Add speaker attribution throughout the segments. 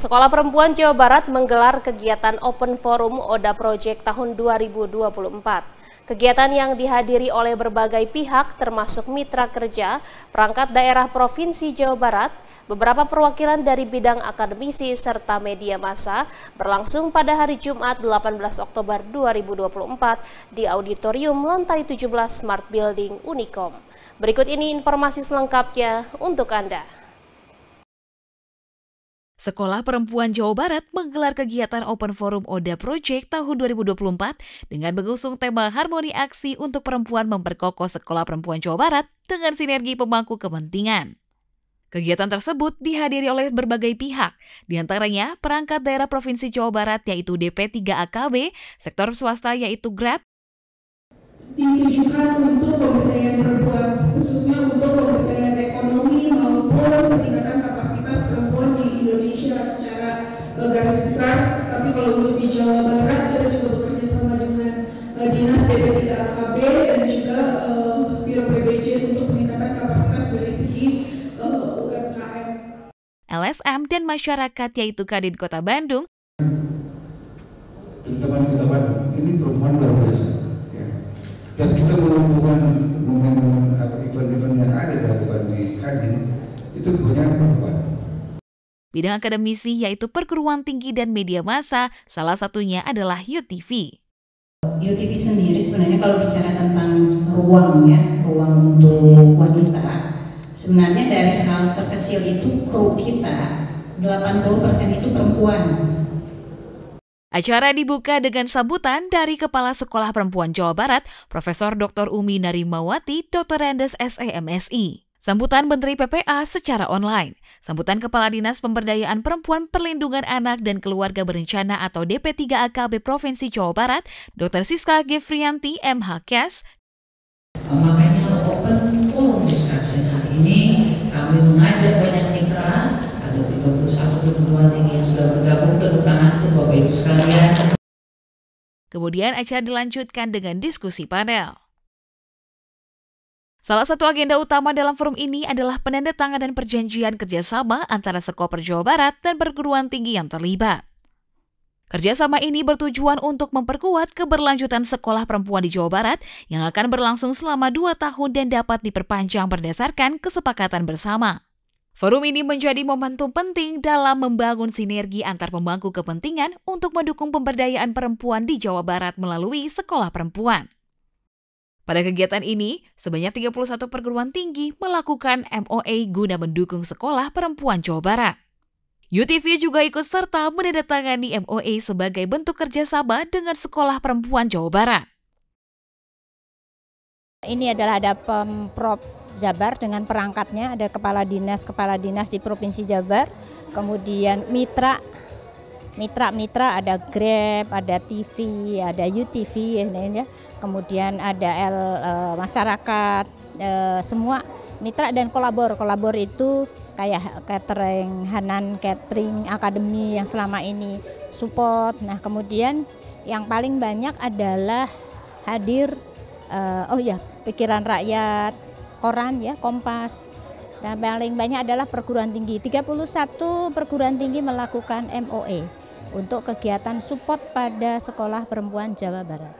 Speaker 1: Sekolah Perempuan Jawa Barat menggelar kegiatan Open Forum Oda Project tahun 2024. Kegiatan yang dihadiri oleh berbagai pihak termasuk mitra kerja, perangkat daerah Provinsi Jawa Barat, beberapa perwakilan dari bidang akademisi serta media massa berlangsung pada hari Jumat 18 Oktober 2024 di Auditorium Lantai 17 Smart Building Unicom. Berikut ini informasi selengkapnya untuk Anda.
Speaker 2: Sekolah Perempuan Jawa Barat menggelar kegiatan Open Forum Oda Project tahun 2024 dengan mengusung tema harmoni aksi untuk perempuan memperkokoh Sekolah Perempuan Jawa Barat dengan sinergi pemangku kepentingan. Kegiatan tersebut dihadiri oleh berbagai pihak, diantaranya perangkat daerah Provinsi Jawa Barat yaitu DP3AKB, sektor swasta yaitu Grab,
Speaker 1: ditujukan untuk pemberdayaan perempuan, khususnya untuk pemberdayaan ekonomi maupun Jawa Barat kita juga bekerja sama dengan uh, dinas DPD 3 AKB dan juga uh, Biro PBJ untuk peningkatan kapasitas dari segi uh, eh,
Speaker 2: UMKM. LSM dan masyarakat yaitu Kadin Kota Bandung
Speaker 1: teman-teman Kota Bandung ini perempuan luar biasa ya. dan kita mengumpulkan momen-momen event-event yang ada di Kadin itu kebanyakan
Speaker 2: Bidang akademisi yaitu perguruan tinggi dan media massa, salah satunya adalah UTV.
Speaker 3: UTV sendiri sebenarnya kalau bicara tentang ruang ya, ruang untuk wanita, sebenarnya dari hal terkecil itu kru kita 80%
Speaker 2: itu perempuan. Acara dibuka dengan sambutan dari Kepala Sekolah Perempuan Jawa Barat, Profesor Dr. Umi Narimawati, Dr. Rendes SEMSI. Sambutan Menteri PPA secara online. Sambutan Kepala Dinas Pemberdayaan Perempuan Perlindungan Anak dan Keluarga Berencana atau DP3AKB Provinsi Jawa Barat, Dr. Siska Gefrianti MH Kes. Makanya open forum discussion hari ini kami mengajak banyak mitra, ada 31 perguruan tinggi yang sudah bergabung terutama untuk Bapak Ibu sekalian. Kemudian acara dilanjutkan dengan diskusi panel. Salah satu agenda utama dalam forum ini adalah penandatanganan perjanjian kerjasama antara Sekoper Jawa Barat dan perguruan tinggi yang terlibat. Kerjasama ini bertujuan untuk memperkuat keberlanjutan sekolah perempuan di Jawa Barat yang akan berlangsung selama dua tahun dan dapat diperpanjang berdasarkan kesepakatan bersama. Forum ini menjadi momentum penting dalam membangun sinergi antar pembangku kepentingan untuk mendukung pemberdayaan perempuan di Jawa Barat melalui sekolah perempuan. Pada kegiatan ini, sebanyak 31 perguruan tinggi melakukan MOA guna mendukung sekolah perempuan Jawa Barat. UTV juga ikut serta menandatangani MOA sebagai bentuk kerjasama dengan Sekolah Perempuan Jawa Barat. Ini adalah ada Pemprov
Speaker 3: Jabar dengan perangkatnya, ada kepala dinas, kepala dinas di Provinsi Jabar, kemudian mitra mitra-mitra ada Grab, ada TV, ada UTV ya. ya kemudian ada L e, masyarakat e, semua mitra dan kolabor. Kolabor itu kayak catering, Hanan Catering Akademi yang selama ini support. Nah, kemudian yang paling banyak adalah hadir e, oh ya, pikiran rakyat, koran ya, Kompas. Nah, paling banyak adalah perguruan tinggi. 31 perguruan tinggi melakukan MOE untuk kegiatan support pada sekolah perempuan Jawa Barat.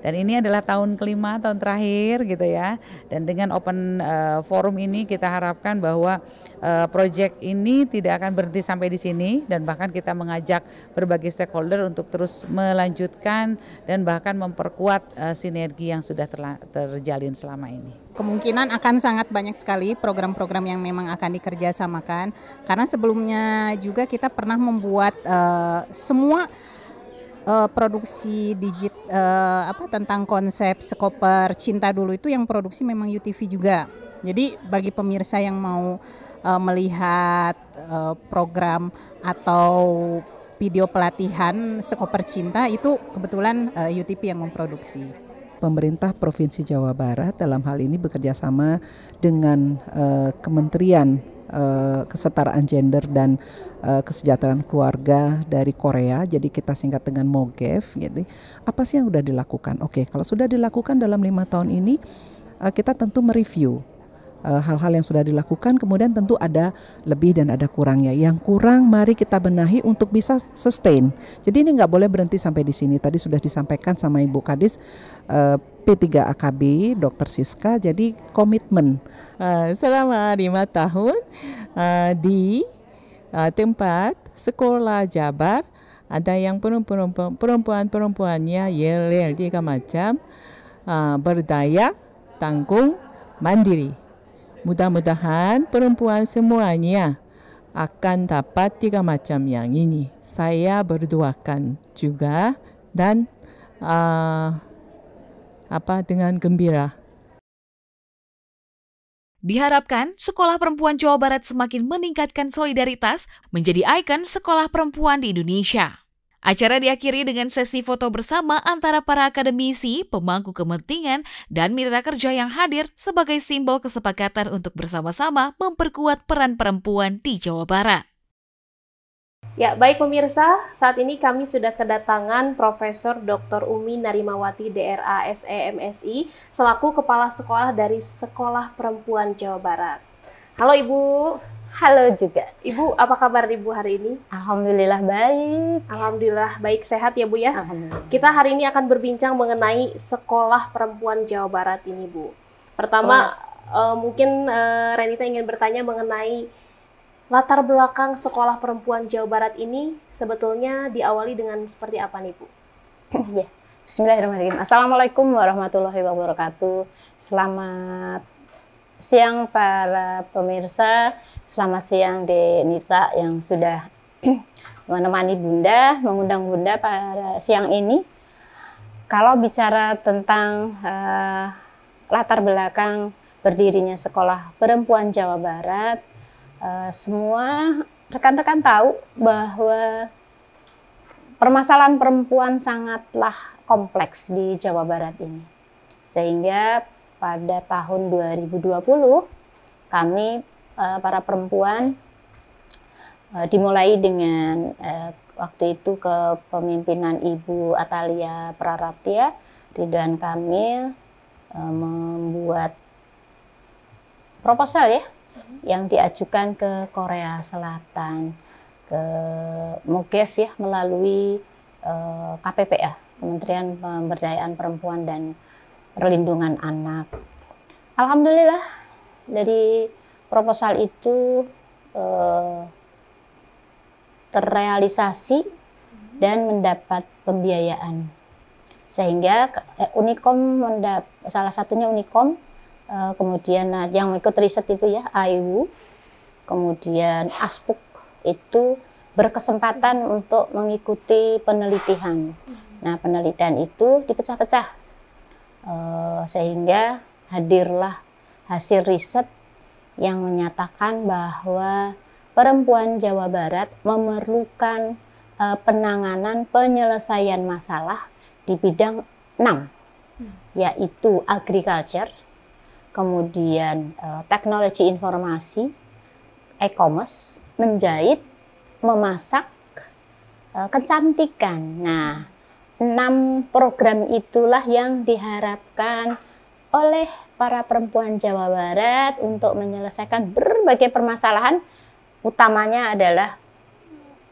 Speaker 2: Dan ini adalah tahun kelima, tahun terakhir gitu ya. Dan dengan open uh, forum ini kita harapkan bahwa uh, eh, proyek ini tidak akan berhenti sampai di sini dan bahkan kita mengajak berbagai stakeholder untuk terus melanjutkan dan bahkan memperkuat uh, sinergi yang sudah terjalin selama ini.
Speaker 3: Kemungkinan akan sangat banyak sekali program-program yang memang akan dikerjasamakan karena sebelumnya juga kita pernah membuat uh, semua uh, produksi digit uh, apa tentang konsep skoper cinta dulu itu yang produksi memang UTV juga. Jadi bagi pemirsa yang mau uh, melihat uh, program atau video pelatihan skoper cinta itu kebetulan uh, UTP yang memproduksi.
Speaker 1: Pemerintah Provinsi Jawa Barat dalam hal ini bekerja sama dengan uh, Kementerian Eh, kesetaraan gender dan uh, kesejahteraan keluarga dari Korea. Jadi kita singkat dengan MOGEF gitu. Apa sih yang sudah dilakukan? Oke, kalau sudah dilakukan dalam lima tahun ini uh, kita tentu mereview hal-hal yang sudah dilakukan kemudian tentu ada lebih dan ada kurangnya yang kurang mari kita benahi untuk bisa sustain jadi ini nggak boleh berhenti sampai di sini tadi sudah disampaikan sama Ibu Kadis P3AKB Dr. Siska jadi komitmen uh, selama lima tahun uh, di uh, tempat sekolah Jabar ada yang perempuan-perempuan perempuan-perempuannya Yelel tiga macam uh, berdaya tanggung mandiri mudah-mudahan perempuan semuanya akan dapat tiga macam yang ini saya berdoakan juga dan uh, apa dengan gembira
Speaker 2: Diharapkan, Sekolah Perempuan Jawa Barat semakin meningkatkan solidaritas menjadi ikon sekolah perempuan di Indonesia. Acara diakhiri dengan sesi foto bersama antara para akademisi, pemangku kepentingan, dan mitra kerja yang hadir sebagai simbol kesepakatan untuk bersama-sama memperkuat peran perempuan di Jawa Barat.
Speaker 1: Ya, baik pemirsa, saat ini kami sudah kedatangan Profesor Dr. Umi Narimawati DRA SEMSI selaku Kepala Sekolah dari Sekolah Perempuan Jawa Barat. Halo Ibu. Halo juga. Ibu, apa kabar Ibu hari ini? Alhamdulillah baik. Alhamdulillah baik sehat ya Bu ya. Kita hari ini akan berbincang mengenai Sekolah Perempuan Jawa Barat ini Bu. Pertama, so, uh, eh, mungkin uh, Renita ingin bertanya mengenai Latar belakang sekolah perempuan Jawa Barat ini sebetulnya diawali dengan seperti apa nih Bu?
Speaker 3: Ya, Bismillahirrahmanirrahim. Assalamualaikum warahmatullahi wabarakatuh. Selamat siang para pemirsa, selamat siang De Nita yang sudah menemani Bunda, mengundang Bunda pada siang ini. Kalau bicara tentang uh, latar belakang berdirinya sekolah perempuan Jawa Barat, Eh, semua rekan-rekan tahu bahwa permasalahan perempuan sangatlah kompleks di Jawa Barat ini. Sehingga pada tahun 2020 kami eh, para perempuan eh, dimulai dengan waktu itu kepemimpinan Ibu Atalia Praratia Ridwan Kamil membuat proposal ya yang diajukan ke Korea Selatan ke MOGEF ya melalui uh, eh, KPPA ya, Kementerian Pemberdayaan Perempuan dan Perlindungan Anak. Alhamdulillah dari proposal itu uh, terrealisasi dan mendapat pembiayaan sehingga eh, Unicom salah satunya Unicom Eh, kemudian nah, yang ikut riset itu ya AIU, kemudian ASPUK itu berkesempatan untuk mengikuti penelitian. Nah penelitian itu dipecah-pecah eh, sehingga hadirlah hasil riset yang menyatakan bahwa perempuan Jawa Barat memerlukan eh, penanganan penyelesaian masalah di bidang 6 yaitu agriculture, kemudian uh, teknologi informasi, e-commerce, menjahit, memasak, uh, kecantikan. Nah, enam program itulah yang diharapkan oleh para perempuan Jawa Barat untuk menyelesaikan berbagai permasalahan, utamanya adalah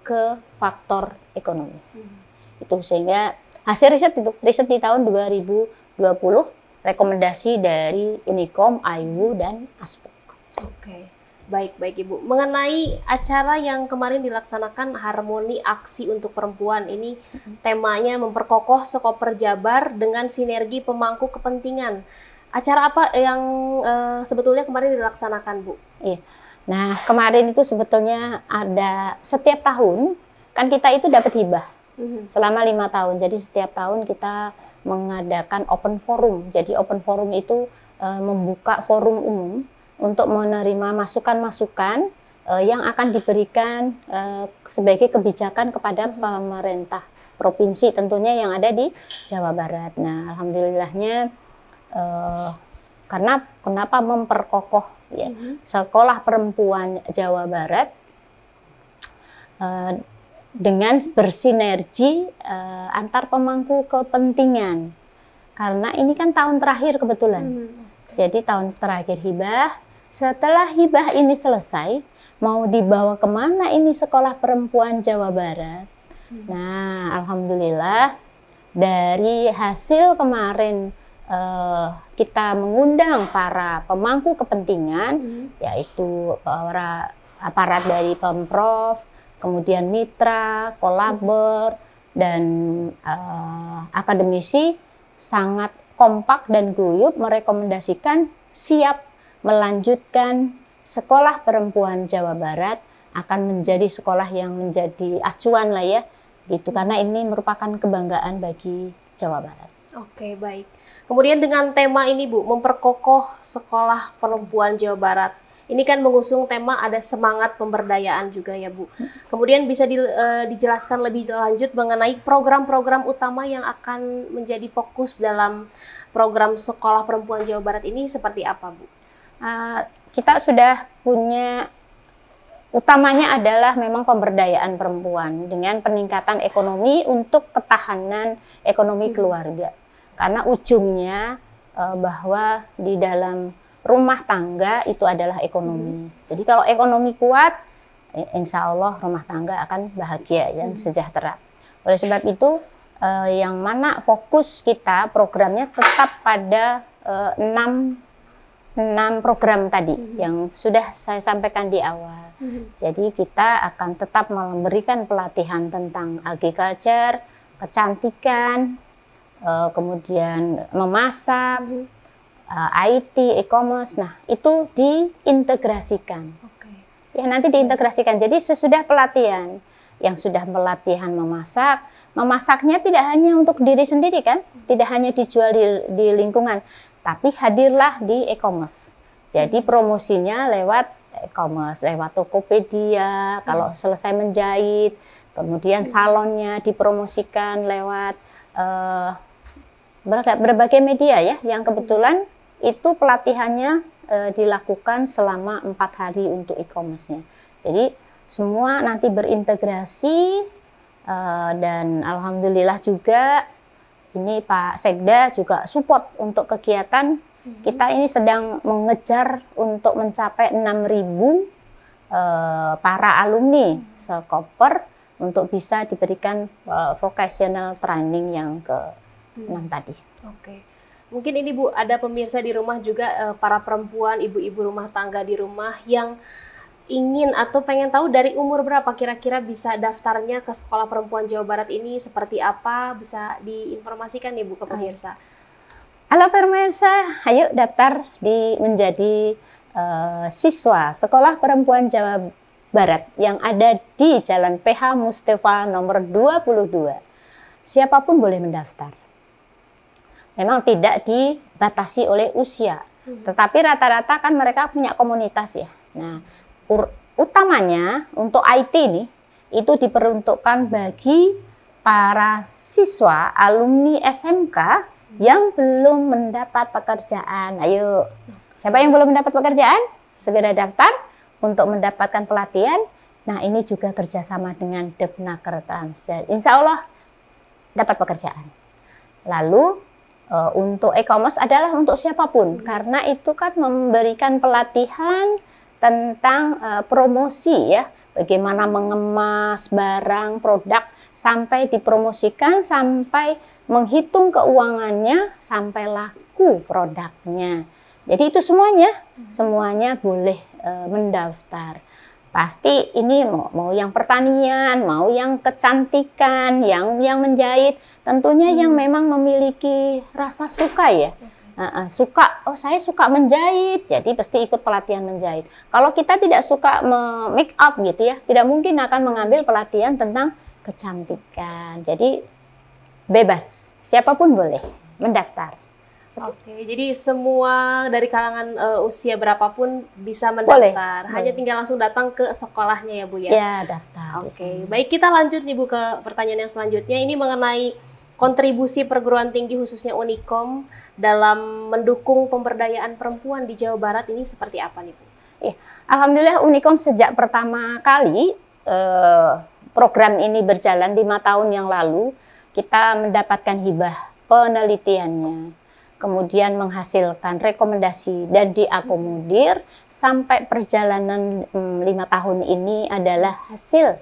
Speaker 3: ke faktor ekonomi. Hmm. Itu sehingga hasil riset itu riset di tahun 2020 rekomendasi dari Unicom, IU, dan
Speaker 1: ASPOK. Oke. Okay. Baik, baik Ibu. Mengenai acara yang kemarin dilaksanakan Harmoni Aksi untuk Perempuan, ini temanya memperkokoh sekoper Jabar dengan sinergi pemangku kepentingan. Acara apa eh, yang e, sebetulnya kemarin dilaksanakan, Bu?
Speaker 3: Iya. Nah, kemarin itu sebetulnya ada setiap tahun kan kita itu dapat hibah mm-hmm. selama lima tahun. Jadi setiap tahun kita mengadakan open forum. Jadi open forum itu uh, membuka forum umum untuk menerima masukan-masukan uh, yang akan diberikan uh, sebagai kebijakan kepada pemerintah provinsi tentunya yang ada di Jawa Barat. Nah, alhamdulillahnya uh, karena kenapa memperkokoh ya mm-hmm. sekolah perempuan Jawa Barat uh, dengan bersinergi uh, antar pemangku kepentingan. Karena ini kan tahun terakhir kebetulan. Hmm. Jadi tahun terakhir hibah, setelah hibah ini selesai, mau dibawa kemana ini sekolah perempuan Jawa Barat? Hmm. Nah, alhamdulillah dari hasil kemarin uh, kita mengundang para pemangku kepentingan, hmm. yaitu para aparat dari pemprov, kemudian mitra, kolabor, dan uh, akademisi sangat kompak dan guyup merekomendasikan siap melanjutkan sekolah perempuan Jawa Barat akan menjadi sekolah yang menjadi acuan lah ya gitu karena ini merupakan kebanggaan bagi Jawa Barat.
Speaker 1: Oke, baik. Kemudian dengan tema ini Bu, memperkokoh sekolah perempuan Jawa Barat ini kan mengusung tema ada semangat pemberdayaan juga ya Bu. Kemudian bisa di, uh, dijelaskan lebih lanjut mengenai program-program utama yang akan menjadi fokus dalam program Sekolah Perempuan Jawa Barat ini seperti apa Bu? Uh,
Speaker 3: kita sudah punya utamanya adalah memang pemberdayaan perempuan dengan peningkatan ekonomi untuk ketahanan ekonomi hmm. keluarga. Karena ujungnya eh, bahwa di dalam rumah tangga itu adalah ekonomi. Hmm. Jadi kalau ekonomi kuat, eh, insya Allah rumah tangga akan bahagia dan hmm. sejahtera. Oleh sebab itu, eh, yang mana fokus kita programnya tetap pada eh, enam enam program tadi -hmm. yang sudah saya sampaikan di awal. -hmm. Jadi kita akan tetap memberikan pelatihan tentang agriculture, kecantikan, uh, kemudian memasak, hmm. Uh, IT, e-commerce. Nah, itu diintegrasikan. Okay. Ya, nanti diintegrasikan. Jadi sesudah pelatihan, yang sudah pelatihan memasak, memasaknya tidak hanya untuk diri sendiri kan, tidak hanya dijual di, di lingkungan, tapi hadirlah di e-commerce. Jadi hmm. promosinya lewat e-commerce, lewat Tokopedia, hmm. kalau selesai menjahit, kemudian hmm. salonnya dipromosikan lewat uh, berbagai media ya, yang kebetulan itu pelatihannya e, dilakukan selama empat hari untuk e-commerce-nya. Jadi semua nanti berintegrasi e, dan alhamdulillah juga ini Pak Sekda juga support untuk kegiatan hmm. kita ini sedang mengejar untuk mencapai 6.000 ribu eh, para alumni hmm. sekoper untuk bisa diberikan vocational training yang ke enam hmm. tadi.
Speaker 1: Oke. Okay. Mungkin ini Bu ada pemirsa di rumah juga eh, para perempuan, ibu-ibu rumah tangga di rumah yang ingin atau pengen tahu dari umur berapa kira-kira bisa daftarnya ke Sekolah Perempuan Jawa Barat ini seperti apa bisa diinformasikan nih Bu ke ah. pemirsa.
Speaker 3: Halo pemirsa, ayo daftar di menjadi uh, siswa Sekolah Perempuan Jawa Barat yang ada di Jalan PH Mustafa nomor 22. Siapapun boleh mendaftar memang tidak dibatasi oleh usia. Hmm. Tetapi rata-rata kan mereka punya komunitas ya. Nah, utamanya untuk IT ini itu diperuntukkan bagi para siswa alumni SMK hmm. yang belum mendapat pekerjaan. Ayo, nah, siapa yang belum mendapat pekerjaan? Segera daftar untuk mendapatkan pelatihan. Nah, ini juga kerjasama dengan Depnaker Transfer. Insya Allah dapat pekerjaan. Lalu uh, untuk e-commerce adalah untuk siapapun karena itu kan memberikan pelatihan tentang uh, promosi ya bagaimana mengemas barang produk sampai dipromosikan sampai menghitung keuangannya sampai laku produknya jadi itu semuanya hmm. semuanya boleh uh, mendaftar pasti ini mau, mau yang pertanian, mau yang kecantikan, yang yang menjahit, tentunya hmm. yang memang memiliki rasa suka ya. Uh, uh, suka, oh saya suka menjahit, jadi pasti ikut pelatihan menjahit. Kalau kita tidak suka make up gitu ya, tidak mungkin akan mengambil pelatihan tentang kecantikan. Jadi bebas, siapapun boleh mendaftar.
Speaker 1: Oke, jadi semua dari kalangan uh, usia berapapun bisa mendaftar. Boleh. Hanya tinggal langsung datang ke sekolahnya ya Bu ya. Iya, daftar. Oke, okay. baik kita lanjut nih Bu ke pertanyaan yang selanjutnya. Ini mengenai kontribusi perguruan tinggi khususnya Unikom dalam mendukung pemberdayaan perempuan di Jawa Barat ini seperti apa nih Bu?
Speaker 3: Ya, Alhamdulillah Unikom sejak pertama kali eh, program ini berjalan lima tahun yang lalu kita mendapatkan hibah penelitiannya kemudian menghasilkan rekomendasi dan diakomodir sampai perjalanan lima tahun ini adalah hasil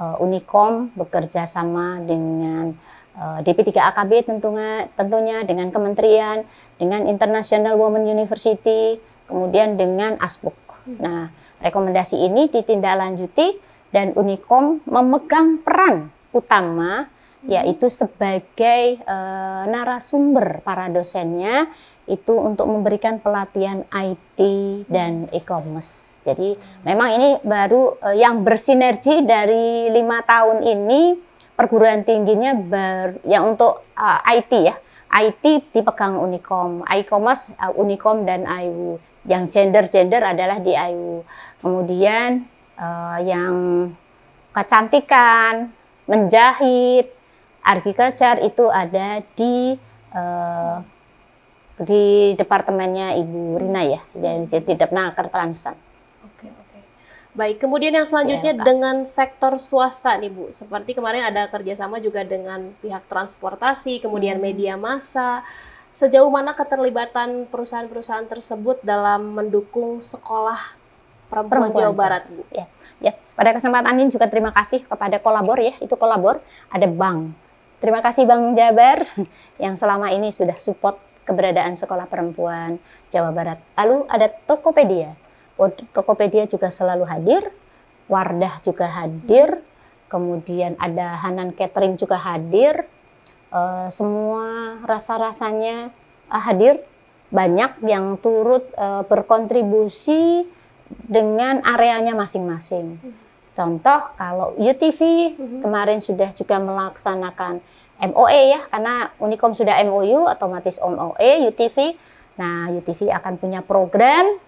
Speaker 3: uh, Unicom bekerja sama dengan uh, eh, DP3AKB tentunya, tentunya dengan kementerian, dengan International Women University, kemudian dengan ASBUK. Hmm. Nah, rekomendasi ini ditindaklanjuti dan Unicom memegang peran utama yaitu sebagai e, narasumber para dosennya itu untuk memberikan pelatihan IT dan hmm. e-commerce. Jadi memang ini baru e, yang bersinergi dari lima tahun ini perguruan tingginya ber, yang untuk e, eh, IT ya. IT dipegang Unicom, e-commerce Unicom dan IU. Yang gender-gender adalah di IU. Kemudian uh, yang kecantikan, menjahit, agriculture itu ada di uh, di departemennya Ibu Rina ya, jadi hmm. Depnaker Transan. Oke,
Speaker 1: oke. Baik, kemudian yang selanjutnya ya, dengan sektor swasta nih Bu. Seperti kemarin ada kerjasama juga dengan pihak transportasi, kemudian hmm. media massa. Sejauh mana keterlibatan perusahaan-perusahaan tersebut dalam mendukung sekolah perempuan, perempuan Jawa Jawa. Barat Bu? Ya,
Speaker 3: ya. Pada kesempatan ini juga terima kasih kepada Kolabor ya, itu Kolabor ada bank Terima kasih Bang Jabar yang selama ini sudah support keberadaan Sekolah Perempuan Jawa Barat. Lalu ada Tokopedia. Oh, Tokopedia juga selalu hadir, Wardah juga hadir, kemudian ada Hanan Catering juga hadir. Eh, semua rasa-rasanya eh, hadir, banyak yang turut eh, berkontribusi dengan areanya masing-masing. Contoh kalau UTV mm-hmm. kemarin sudah juga melaksanakan MOE ya, karena Unicom sudah MOU, otomatis MOE, UTV. Nah, UTV akan punya program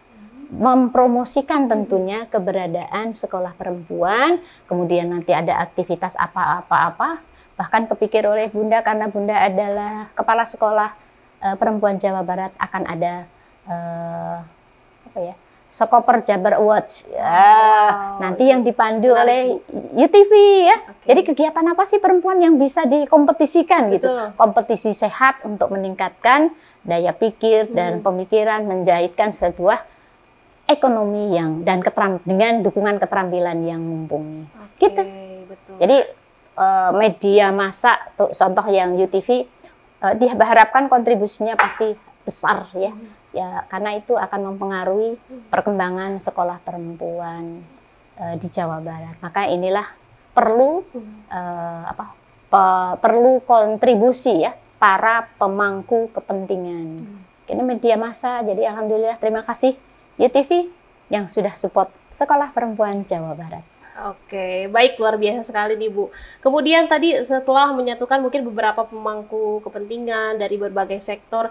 Speaker 3: mempromosikan mm-hmm. tentunya keberadaan sekolah perempuan, kemudian nanti ada aktivitas apa-apa-apa, bahkan kepikir oleh Bunda karena Bunda adalah kepala sekolah e, perempuan Jawa Barat akan ada e, apa ya Sekoper Jabar Watch, Ya, wow, nanti yang dipandu Menarik. oleh UTV ya. Okay. Jadi kegiatan apa sih perempuan yang bisa dikompetisikan gitu? Betul. gitu? Kompetisi sehat untuk meningkatkan daya pikir hmm. dan pemikiran, menjahitkan sebuah ekonomi yang dan keteram dengan dukungan keterampilan yang mumpuni. Okay, gitu. Betul. Jadi uh, media masa tuh contoh yang UTV uh, eh, diharapkan kontribusinya pasti besar ya. Hmm ya karena itu akan mempengaruhi perkembangan sekolah perempuan uh, di Jawa Barat. Maka inilah perlu uh, apa pe, perlu kontribusi ya para pemangku kepentingan. Hmm. Ini media massa. Jadi alhamdulillah terima kasih YTV yang sudah support Sekolah Perempuan Jawa Barat.
Speaker 1: Oke, baik luar biasa sekali nih Bu. Kemudian tadi setelah menyatukan mungkin beberapa pemangku kepentingan dari berbagai sektor,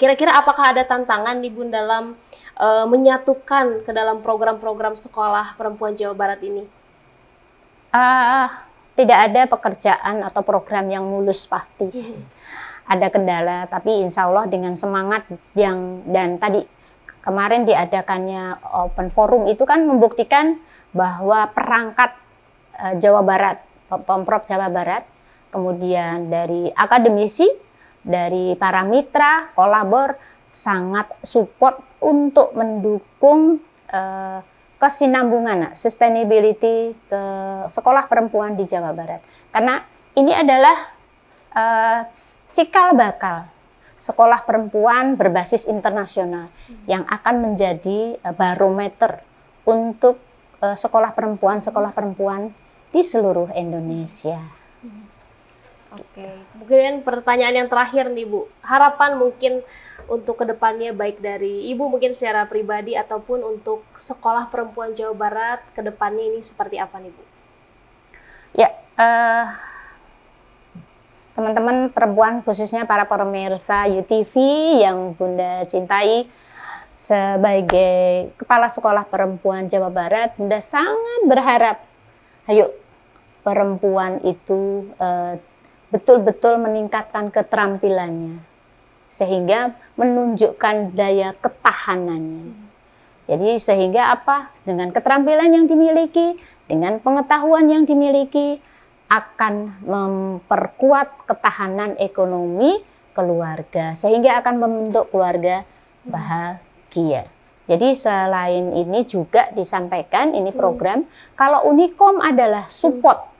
Speaker 1: Kira-kira apakah ada tantangan di Bun dalam e, menyatukan ke dalam program-program sekolah perempuan Jawa Barat ini? Uh,
Speaker 3: tidak ada pekerjaan atau program yang mulus pasti. Hmm. Ada kendala, tapi insya Allah dengan semangat yang dan tadi kemarin diadakannya open forum itu kan membuktikan bahwa perangkat uh, Jawa Barat, Pemprov Jawa Barat, kemudian dari akademisi dari para mitra, kolabor sangat support untuk mendukung uh, kesinambungan nah, sustainability ke sekolah perempuan di Jawa Barat. Karena ini adalah uh, cikal bakal sekolah perempuan berbasis internasional hmm. yang akan menjadi eh, barometer untuk uh, sekolah perempuan sekolah perempuan di seluruh Indonesia.
Speaker 1: Oke, okay. mungkin pertanyaan yang terakhir nih Bu, harapan mungkin untuk kedepannya baik dari Ibu mungkin secara pribadi ataupun untuk sekolah perempuan Jawa Barat kedepannya ini seperti apa nih Bu?
Speaker 3: Ya, uh, teman-teman perempuan khususnya para pemirsa UTV yang Bunda cintai sebagai kepala sekolah perempuan Jawa Barat, Bunda sangat berharap, ayo perempuan itu uh, betul-betul meningkatkan keterampilannya sehingga menunjukkan daya ketahanannya. Jadi sehingga apa? Dengan keterampilan yang dimiliki, dengan pengetahuan yang dimiliki akan memperkuat ketahanan ekonomi keluarga sehingga akan membentuk keluarga bahagia. Jadi selain ini juga disampaikan ini program kalau Unicom adalah support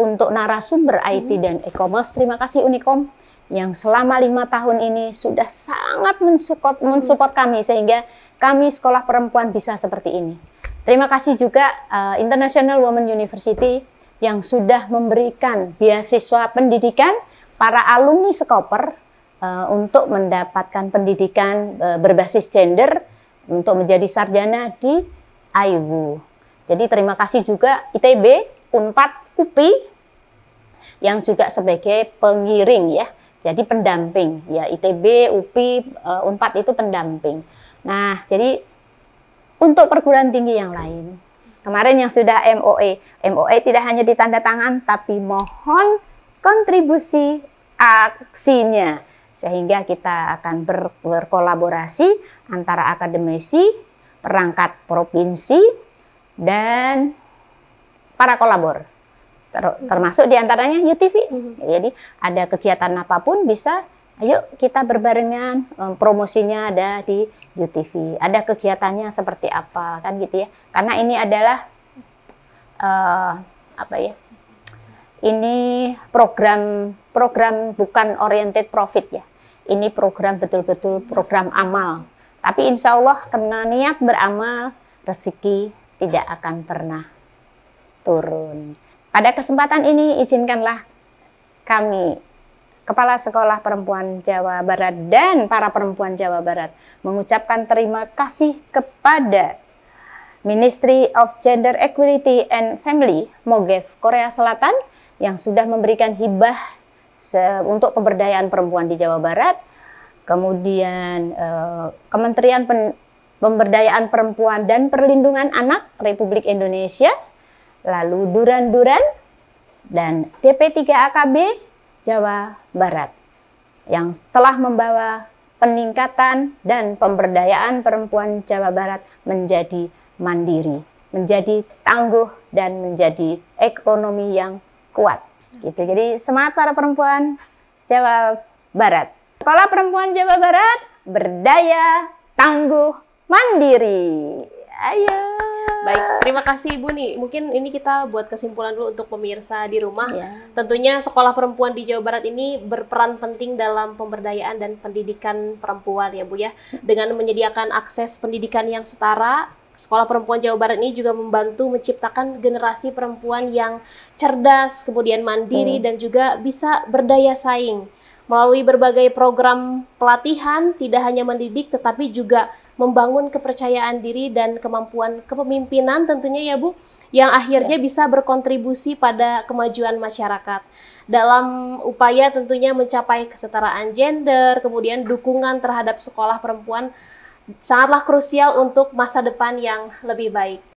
Speaker 3: untuk narasumber IT mm-hmm. dan e-commerce. Terima kasih Unicom yang selama lima tahun ini sudah sangat mensupport, mm-hmm. mensupport kami sehingga kami sekolah perempuan bisa seperti ini. Terima kasih juga uh, International Women University yang sudah memberikan beasiswa pendidikan para alumni Sekoper uh, untuk mendapatkan pendidikan uh, berbasis gender untuk menjadi sarjana di IWU. Jadi terima kasih juga ITB, UNPAD UPI yang juga sebagai pengiring ya. Jadi pendamping ya ITB, UPI, e, Unpad itu pendamping. Nah, jadi untuk perguruan tinggi yang lain. Kemarin yang sudah MOE, MOE tidak hanya ditanda tangan tapi mohon kontribusi aksinya sehingga kita akan ber, berkolaborasi antara akademisi, perangkat provinsi, dan para kolabor. Ter termasuk diantaranya UTV. Mm-hmm. Jadi ada kegiatan apapun bisa ayo kita berbarengan um, promosinya ada di UTV ada kegiatannya seperti apa kan gitu ya karena ini adalah uh, apa ya ini program program bukan oriented profit ya ini program betul-betul program amal tapi insya Allah karena niat beramal rezeki tidak akan pernah turun. Pada kesempatan ini izinkanlah kami Kepala Sekolah Perempuan Jawa Barat dan para perempuan Jawa Barat mengucapkan terima kasih kepada Ministry of Gender Equality and Family MOGEF Korea Selatan yang sudah memberikan hibah untuk pemberdayaan perempuan di Jawa Barat, kemudian eh, Kementerian Pemberdayaan Perempuan dan Perlindungan Anak Republik Indonesia lalu Duran-Duran, dan DP3AKB Jawa Barat yang telah membawa peningkatan dan pemberdayaan perempuan Jawa Barat menjadi mandiri, menjadi tangguh dan menjadi ekonomi yang kuat. Gitu. Jadi semangat para perempuan Jawa Barat. Sekolah Perempuan Jawa Barat berdaya, tangguh, mandiri.
Speaker 1: Ayo. Baik, terima kasih Ibu nih. Mungkin ini kita buat kesimpulan dulu untuk pemirsa di rumah. Ya. Tentunya sekolah perempuan di Jawa Barat ini berperan penting dalam pemberdayaan dan pendidikan perempuan ya Bu ya. Dengan menyediakan akses pendidikan yang setara, Sekolah Perempuan Jawa Barat ini juga membantu menciptakan generasi perempuan yang cerdas, kemudian mandiri hmm. dan juga bisa berdaya saing melalui berbagai program pelatihan tidak hanya mendidik tetapi juga membangun kepercayaan diri dan kemampuan kepemimpinan tentunya ya Bu yang akhirnya ya. bisa berkontribusi pada kemajuan masyarakat. Dalam upaya tentunya mencapai kesetaraan gender, kemudian dukungan terhadap sekolah perempuan sangatlah krusial untuk masa depan
Speaker 2: yang lebih baik.